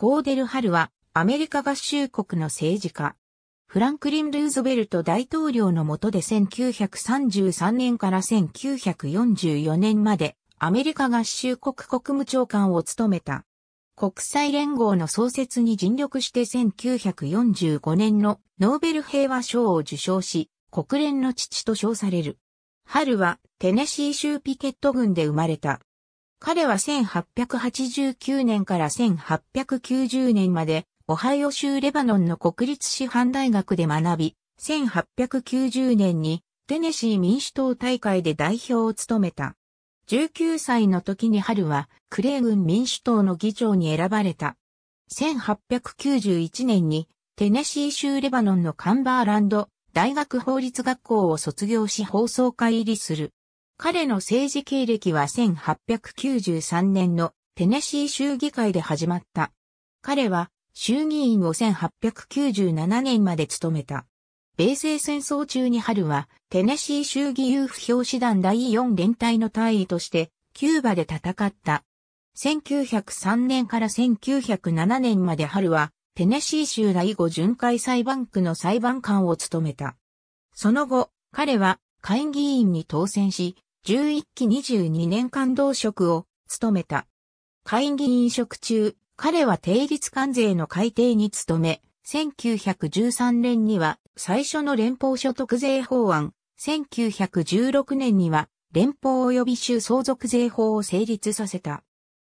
コーデル・ハルはアメリカ合衆国の政治家。フランクリン・ルーズベルト大統領の下で1933年から1944年までアメリカ合衆国国務長官を務めた。国際連合の創設に尽力して1945年のノーベル平和賞を受賞し、国連の父と称される。ハルはテネシー州ピケット郡で生まれた。彼は1889年から1890年まで、オハイオ州レバノンの国立師範大学で学び、1890年にテネシー民主党大会で代表を務めた。19歳の時に春はクレー軍民主党の議長に選ばれた。1891年にテネシー州レバノンのカンバーランド大学法律学校を卒業し放送会入りする。彼の政治経歴は1893年のテネシー州議会で始まった。彼は衆議院を1897年まで務めた。米西戦争中に春はテネシー州議有不表師団第4連隊の大員としてキューバで戦った。1903年から1907年まで春はテネシー州第5巡回裁判区の裁判官を務めた。その後、彼は会議員に当選し、11期22年間同職を務めた。会議員職中、彼は定率関税の改定に努め、1913年には最初の連邦所得税法案、1916年には連邦及び州相続税法を成立させた。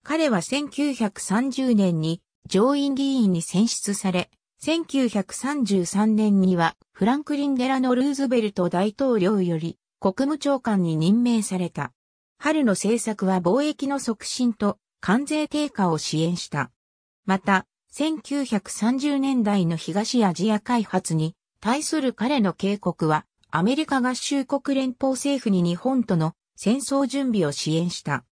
彼は1930年に上院議員に選出され、1933年にはフランクリン・デラノ・ルーズベルト大統領より国務長官に任命された。春の政策は貿易の促進と関税低下を支援した。また、1930年代の東アジア開発に対する彼の警告は、アメリカ合衆国連邦政府に日本との戦争準備を支援した。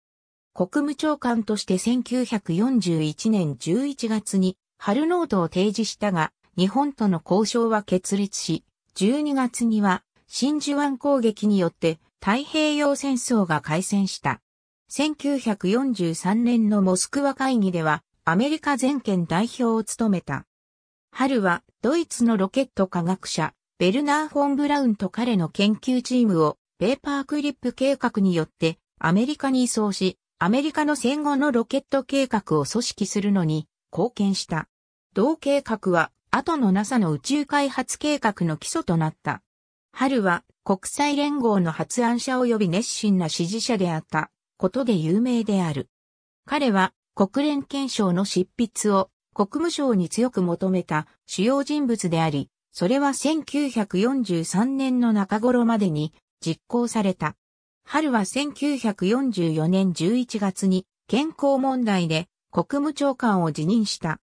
国務長官として1941年11月に春ノートを提示したが、日本との交渉は決裂し、12月には真珠湾攻撃によって太平洋戦争が開戦した。1943年のモスクワ会議ではアメリカ全権代表を務めた。春はドイツのロケット科学者ベルナー・フォン・ブラウンと彼の研究チームをペーパークリップ計画によってアメリカに移送し、アメリカの戦後のロケット計画を組織するのに貢献した。同計画は後の NASA の宇宙開発計画の基礎となった。春は国際連合の発案者及び熱心な支持者であったことで有名である。彼は国連憲章の執筆を国務省に強く求めた主要人物であり、それは1943年の中頃までに実行された。春は1944年11月に健康問題で国務長官を辞任した。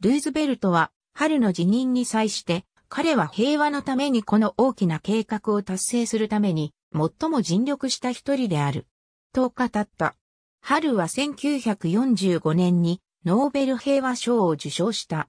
ルーズベルトは春の辞任に際して彼は平和のためにこの大きな計画を達成するために、最も尽力した一人である。と語った。春は1945年にノーベル平和賞を受賞した。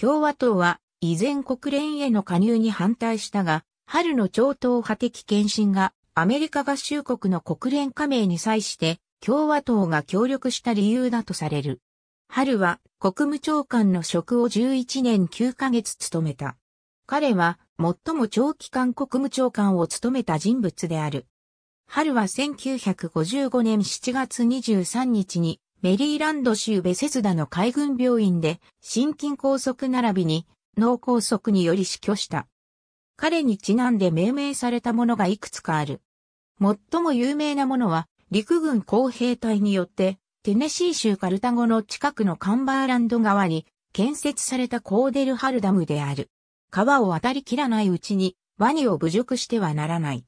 共和党は依然国連への加入に反対したが、春の超党派的献身がアメリカ合衆国の国連加盟に際して共和党が協力した理由だとされる。春は国務長官の職を11年9ヶ月務めた。彼は最も長期間国務長官を務めた人物である。春は1955年7月23日にメリーランド州ベセスダの海軍病院で心筋梗塞並びに脳梗塞により死去した。彼にちなんで命名されたものがいくつかある。最も有名なものは陸軍工兵隊によってテネシー州カルタゴの近くのカンバーランド側に建設されたコーデルハルダムである。川を渡りきらないうちに、ワニを侮辱してはならない。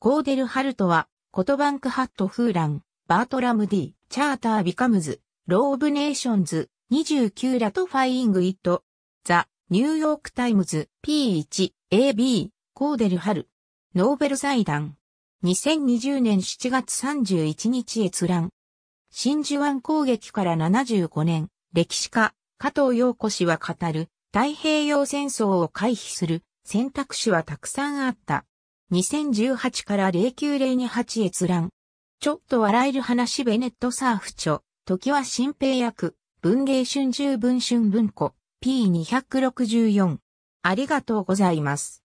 コーデル・ハルトは、コトバンク・ハット・フーラン、バートラム・ディ、チャーター・ビカムズ、ロー・オブ・ネーションズ、29ラトファイング・イット、ザ・ニューヨーク・タイムズ、P1、AB、コーデル・ハル、ノーベル財団、2020年7月31日閲覧。真珠湾攻撃から75年、歴史家、加藤陽子氏は語る、太平洋戦争を回避する選択肢はたくさんあった。2018から0908閲覧。ちょっと笑える話ベネットサーフ著、時は新平役、文芸春秋文春文庫、P264。ありがとうございます。